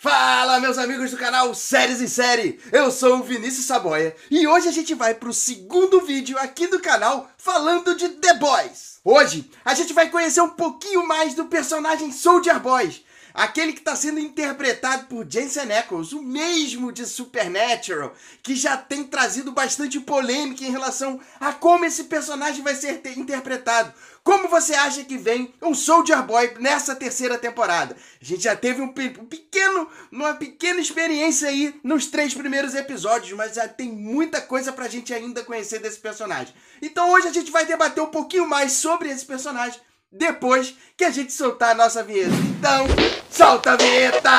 Fala, meus amigos do canal Séries em Série! Eu sou o Vinícius Saboia e hoje a gente vai para o segundo vídeo aqui do canal falando de The Boys. Hoje a gente vai conhecer um pouquinho mais do personagem Soldier Boys, Aquele que está sendo interpretado por Jensen Ackles, o mesmo de Supernatural, que já tem trazido bastante polêmica em relação a como esse personagem vai ser interpretado. Como você acha que vem o Soldier Boy nessa terceira temporada? A gente já teve um, pequeno, uma pequena experiência aí nos três primeiros episódios, mas já tem muita coisa pra gente ainda conhecer desse personagem. Então hoje a gente vai debater um pouquinho mais sobre esse personagem depois que a gente soltar a nossa vinheta. Então, solta a vinheta!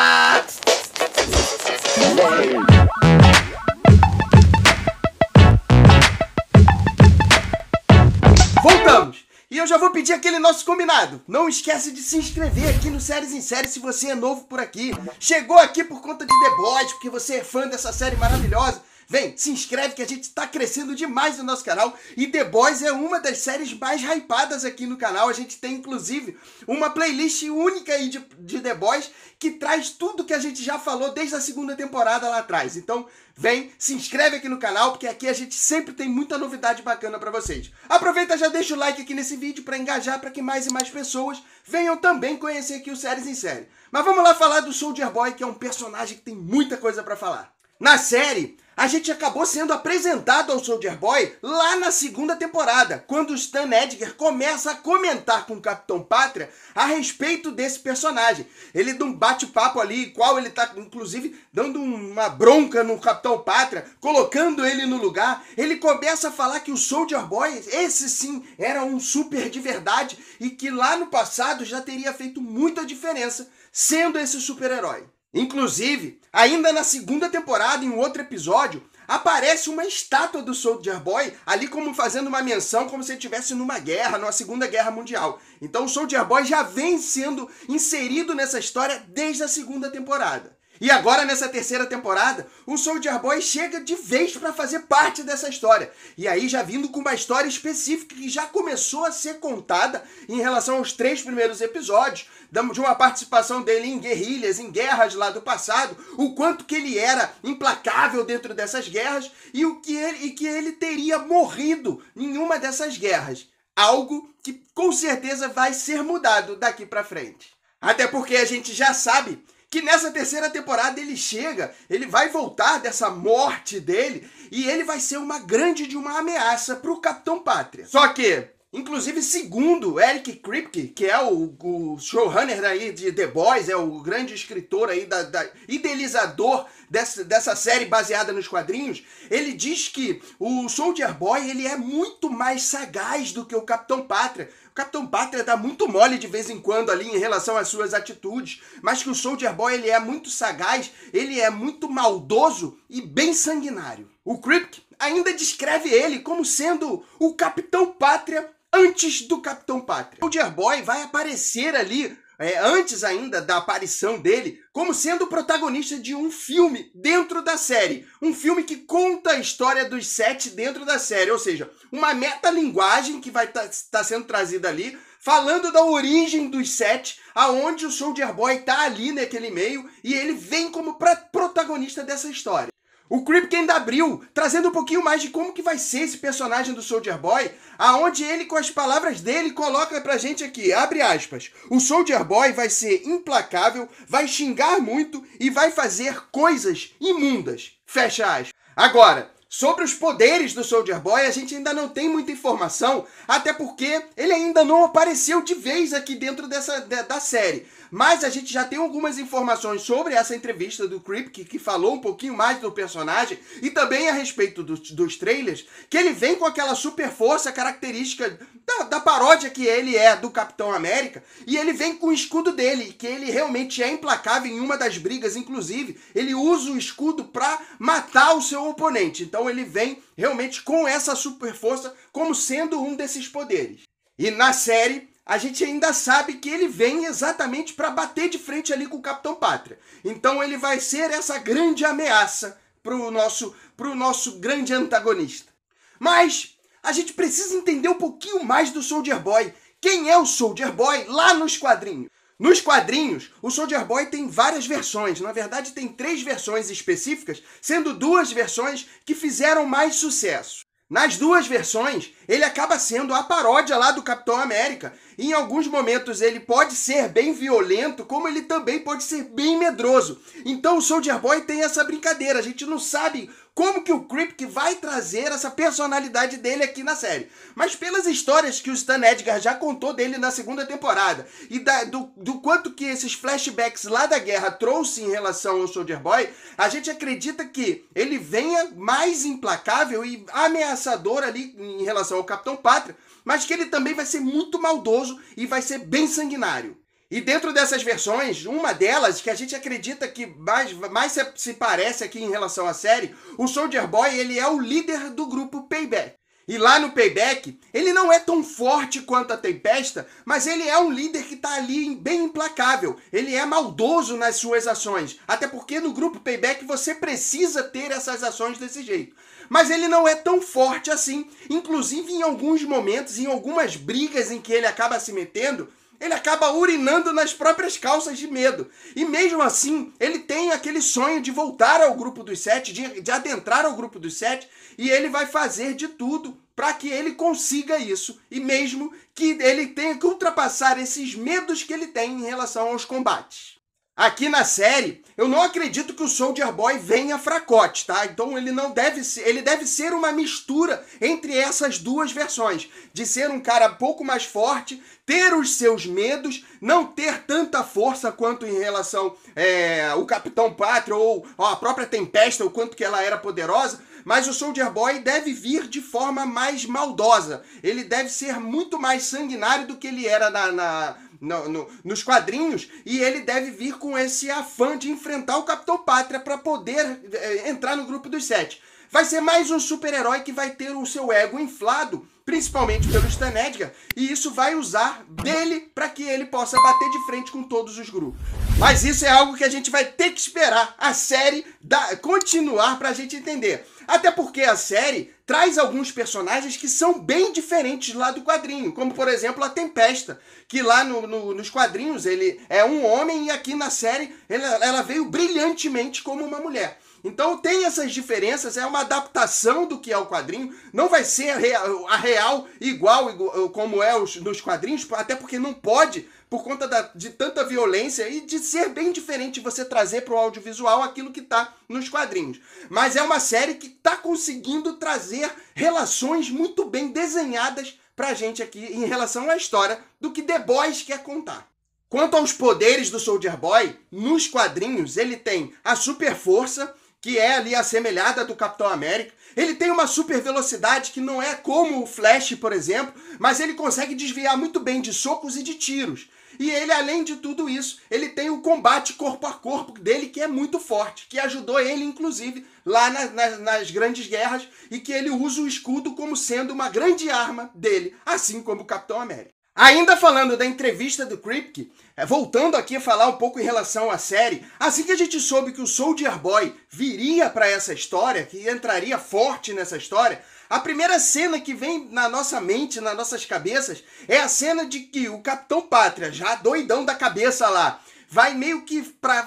Voltamos! E eu já vou pedir aquele nosso combinado. Não esquece de se inscrever aqui no Séries em séries se você é novo por aqui. Chegou aqui por conta de The Boys, porque você é fã dessa série maravilhosa. Vem, se inscreve que a gente está crescendo demais no nosso canal e The Boys é uma das séries mais hypadas aqui no canal. A gente tem inclusive uma playlist única aí de, de The Boys que traz tudo que a gente já falou desde a segunda temporada lá atrás. Então, vem, se inscreve aqui no canal porque aqui a gente sempre tem muita novidade bacana para vocês. Aproveita já deixa o like aqui nesse vídeo para engajar para que mais e mais pessoas venham também conhecer aqui o Séries em Série. Mas vamos lá falar do Soldier Boy, que é um personagem que tem muita coisa para falar. Na série, a gente acabou sendo apresentado ao Soldier Boy lá na segunda temporada, quando Stan Edgar começa a comentar com o Capitão Pátria a respeito desse personagem. Ele dá um bate-papo ali, qual ele tá, inclusive, dando uma bronca no Capitão Pátria, colocando ele no lugar. Ele começa a falar que o Soldier Boy, esse sim, era um super de verdade e que lá no passado já teria feito muita diferença sendo esse super-herói. Inclusive, ainda na segunda temporada, em outro episódio, aparece uma estátua do Soldier Boy ali como fazendo uma menção como se estivesse numa guerra, numa Segunda Guerra Mundial. Então o Soldier Boy já vem sendo inserido nessa história desde a segunda temporada. E agora, nessa terceira temporada, o Soldier Boy chega de vez para fazer parte dessa história. E aí, já vindo com uma história específica que já começou a ser contada em relação aos três primeiros episódios, de uma participação dele em guerrilhas, em guerras lá do passado, o quanto que ele era implacável dentro dessas guerras e o que ele, e que ele teria morrido em uma dessas guerras. Algo que com certeza vai ser mudado daqui para frente. Até porque a gente já sabe que nessa terceira temporada ele chega, ele vai voltar dessa morte dele e ele vai ser uma grande de uma ameaça para o Capitão Pátria. Só que Inclusive, segundo Eric Kripke, que é o, o showrunner aí de The Boys, é o grande escritor aí, da, da, idealizador dessa, dessa série baseada nos quadrinhos, ele diz que o Soldier Boy ele é muito mais sagaz do que o Capitão Pátria. O Capitão Pátria dá muito mole de vez em quando ali em relação às suas atitudes, mas que o Soldier Boy ele é muito sagaz, ele é muito maldoso e bem sanguinário. O Kripke ainda descreve ele como sendo o Capitão Pátria antes do Capitão Pátria. O Boy vai aparecer ali é, antes ainda da aparição dele, como sendo o protagonista de um filme dentro da série. Um filme que conta a história dos sete dentro da série, ou seja, uma metalinguagem que vai estar tá, tá sendo trazida ali, falando da origem dos sete, aonde o Soldier Boy tá ali naquele meio, e ele vem como protagonista dessa história. O Creep ainda abriu, trazendo um pouquinho mais de como que vai ser esse personagem do Soldier Boy, aonde ele, com as palavras dele, coloca pra gente aqui, abre aspas, o Soldier Boy vai ser implacável, vai xingar muito e vai fazer coisas imundas, fecha aspas. Agora, Sobre os poderes do Soldier Boy, a gente ainda não tem muita informação, até porque ele ainda não apareceu de vez aqui dentro dessa, da, da série. Mas a gente já tem algumas informações sobre essa entrevista do Creep, que, que falou um pouquinho mais do personagem, e também a respeito do, dos trailers, que ele vem com aquela super força característica da, paródia que ele é do Capitão América, e ele vem com o escudo dele, que ele realmente é implacável em uma das brigas, inclusive, ele usa o escudo para matar o seu oponente. Então ele vem realmente com essa super força como sendo um desses poderes. E na série, a gente ainda sabe que ele vem exatamente para bater de frente ali com o Capitão Pátria. Então ele vai ser essa grande ameaça pro nosso pro nosso grande antagonista. Mas a gente precisa entender um pouquinho mais do Soldier Boy. Quem é o Soldier Boy lá nos quadrinhos? Nos quadrinhos, o Soldier Boy tem várias versões. Na verdade, tem três versões específicas, sendo duas versões que fizeram mais sucesso. Nas duas versões, ele acaba sendo a paródia lá do Capitão América. E em alguns momentos ele pode ser bem violento, como ele também pode ser bem medroso. Então o Soldier Boy tem essa brincadeira, a gente não sabe como que o Kripke vai trazer essa personalidade dele aqui na série. Mas pelas histórias que o Stan Edgar já contou dele na segunda temporada e da, do, do quanto que esses flashbacks lá da guerra trouxe em relação ao Soldier Boy, a gente acredita que ele venha mais implacável e ameaçador ali em relação ao Capitão Pátria, mas que ele também vai ser muito maldoso e vai ser bem sanguinário. E dentro dessas versões, uma delas, que a gente acredita que mais, mais se, se parece aqui em relação à série, o Soldier Boy ele é o líder do grupo Payback. E lá no Payback, ele não é tão forte quanto a Tempesta, mas ele é um líder que está ali bem implacável. Ele é maldoso nas suas ações. Até porque no grupo Payback você precisa ter essas ações desse jeito. Mas ele não é tão forte assim. Inclusive, em alguns momentos, em algumas brigas em que ele acaba se metendo, ele acaba urinando nas próprias calças de medo. E mesmo assim, ele tem aquele sonho de voltar ao grupo dos sete, de, de adentrar ao grupo dos sete, e ele vai fazer de tudo para que ele consiga isso. E mesmo que ele tenha que ultrapassar esses medos que ele tem em relação aos combates aqui na série, eu não acredito que o Soldier Boy venha fracote, tá? Então ele não deve ser, ele deve ser uma mistura entre essas duas versões, de ser um cara pouco mais forte, ter os seus medos, não ter tanta força quanto em relação é, o Capitão Pátria ou, ou a própria Tempesta, o quanto que ela era poderosa, mas o Soldier Boy deve vir de forma mais maldosa. Ele deve ser muito mais sanguinário do que ele era na, na no, no, nos quadrinhos, e ele deve vir com esse afã de enfrentar o Capitão Pátria para poder é, entrar no grupo dos sete. Vai ser mais um super-herói que vai ter o seu ego inflado, principalmente pelo Stan Edgar, e isso vai usar dele para que ele possa bater de frente com todos os grupos. Mas isso é algo que a gente vai ter que esperar a série da, continuar para a gente entender. Até porque a série traz alguns personagens que são bem diferentes lá do quadrinho, como por exemplo a Tempesta, que lá no, no, nos quadrinhos ele é um homem e aqui na série ela, ela veio brilhantemente como uma mulher. Então tem essas diferenças, é uma adaptação do que é o quadrinho, não vai ser a real, a real igual, igual como é os, nos quadrinhos, até porque não pode, por conta da, de tanta violência e de ser bem diferente você trazer para o audiovisual aquilo que está nos quadrinhos. Mas é uma série que está conseguindo trazer relações muito bem desenhadas para a gente aqui em relação à história do que The Boys quer contar. Quanto aos poderes do Soldier Boy, nos quadrinhos ele tem a super força, que é ali assemelhada do Capitão América. Ele tem uma super velocidade que não é como o Flash, por exemplo, mas ele consegue desviar muito bem de socos e de tiros. E ele, além de tudo isso, ele tem o combate corpo a corpo dele que é muito forte, que ajudou ele, inclusive, lá na, na, nas grandes guerras, e que ele usa o escudo como sendo uma grande arma dele, assim como o Capitão América. Ainda falando da entrevista do Kripke, é, voltando aqui a falar um pouco em relação à série, assim que a gente soube que o Soldier Boy viria para essa história, que entraria forte nessa história, a primeira cena que vem na nossa mente, nas nossas cabeças, é a cena de que o Capitão Pátria, já doidão da cabeça lá, vai meio que pra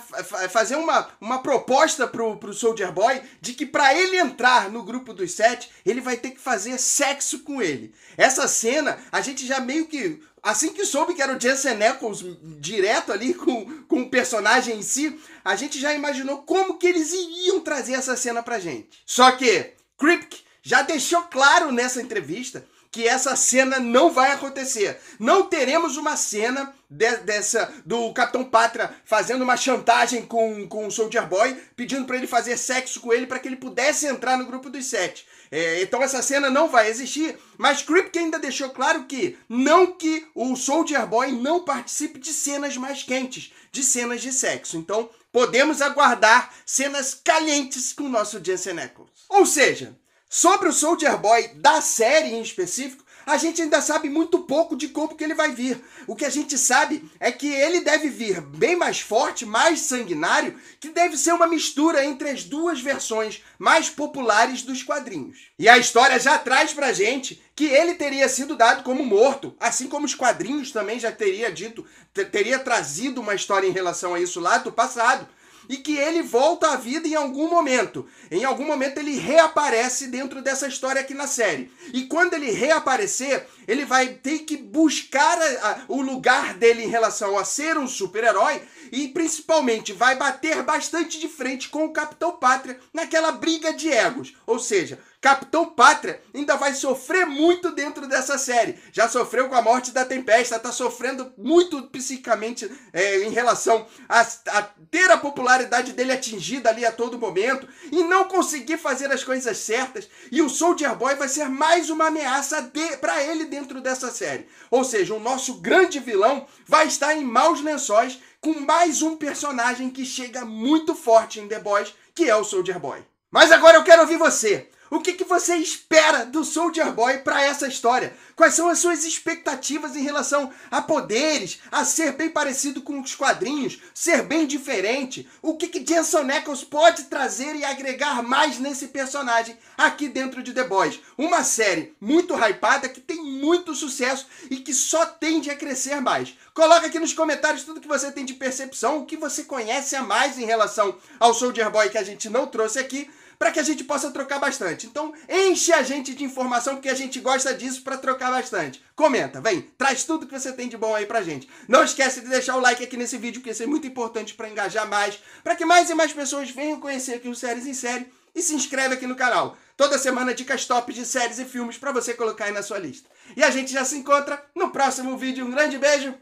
fazer uma, uma proposta pro, pro Soldier Boy de que para ele entrar no grupo dos sete, ele vai ter que fazer sexo com ele. Essa cena, a gente já meio que assim que soube que era o Jensen Ackles direto ali com, com o personagem em si, a gente já imaginou como que eles iriam trazer essa cena pra gente. Só que Kripke já deixou claro nessa entrevista que essa cena não vai acontecer. Não teremos uma cena de, dessa do Capitão Pátria fazendo uma chantagem com, com o Soldier Boy, pedindo para ele fazer sexo com ele para que ele pudesse entrar no grupo dos sete. É, então essa cena não vai existir, mas Kripke ainda deixou claro que não que o Soldier Boy não participe de cenas mais quentes, de cenas de sexo. Então podemos aguardar cenas calientes com o nosso Jensen Ackles. Ou seja, Sobre o Soldier Boy da série em específico, a gente ainda sabe muito pouco de como que ele vai vir. O que a gente sabe é que ele deve vir bem mais forte, mais sanguinário, que deve ser uma mistura entre as duas versões mais populares dos quadrinhos. E a história já traz pra gente que ele teria sido dado como morto, assim como os quadrinhos também já teria dito, teria trazido uma história em relação a isso lá do passado e que ele volta à vida em algum momento. Em algum momento ele reaparece dentro dessa história aqui na série. E quando ele reaparecer, ele vai ter que buscar a, a, o lugar dele em relação a ser um super-herói e principalmente vai bater bastante de frente com o Capitão Pátria naquela briga de egos. Ou seja, Capitão Pátria ainda vai sofrer muito dentro dessa série. Já sofreu com a morte da Tempesta, tá sofrendo muito psicamente é, em relação a, a ter a popularidade dele atingida ali a todo momento e não conseguir fazer as coisas certas. E o Soldier Boy vai ser mais uma ameaça para ele dentro dessa série. Ou seja, o nosso grande vilão vai estar em maus lençóis com mais um personagem que chega muito forte em The Boys, que é o Soldier Boy. Mas agora eu quero ouvir você. O que, que você espera do Soldier Boy para essa história? Quais são as suas expectativas em relação a poderes, a ser bem parecido com os quadrinhos, ser bem diferente? O que, que Jenson Ackles pode trazer e agregar mais nesse personagem aqui dentro de The Boys? Uma série muito hypada que tem muito sucesso e que só tende a crescer mais. Coloca aqui nos comentários tudo que você tem de percepção, o que você conhece a mais em relação ao Soldier Boy que a gente não trouxe aqui para que a gente possa trocar bastante. Então, enche a gente de informação porque a gente gosta disso para trocar bastante. Comenta, vem, traz tudo que você tem de bom aí pra gente. Não esquece de deixar o like aqui nesse vídeo, porque isso é muito importante para engajar mais, para que mais e mais pessoas venham conhecer aqui o Séries em Série e se inscreve aqui no canal. Toda semana dicas top de séries e filmes para você colocar aí na sua lista. E a gente já se encontra no próximo vídeo. Um grande beijo.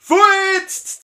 Fui!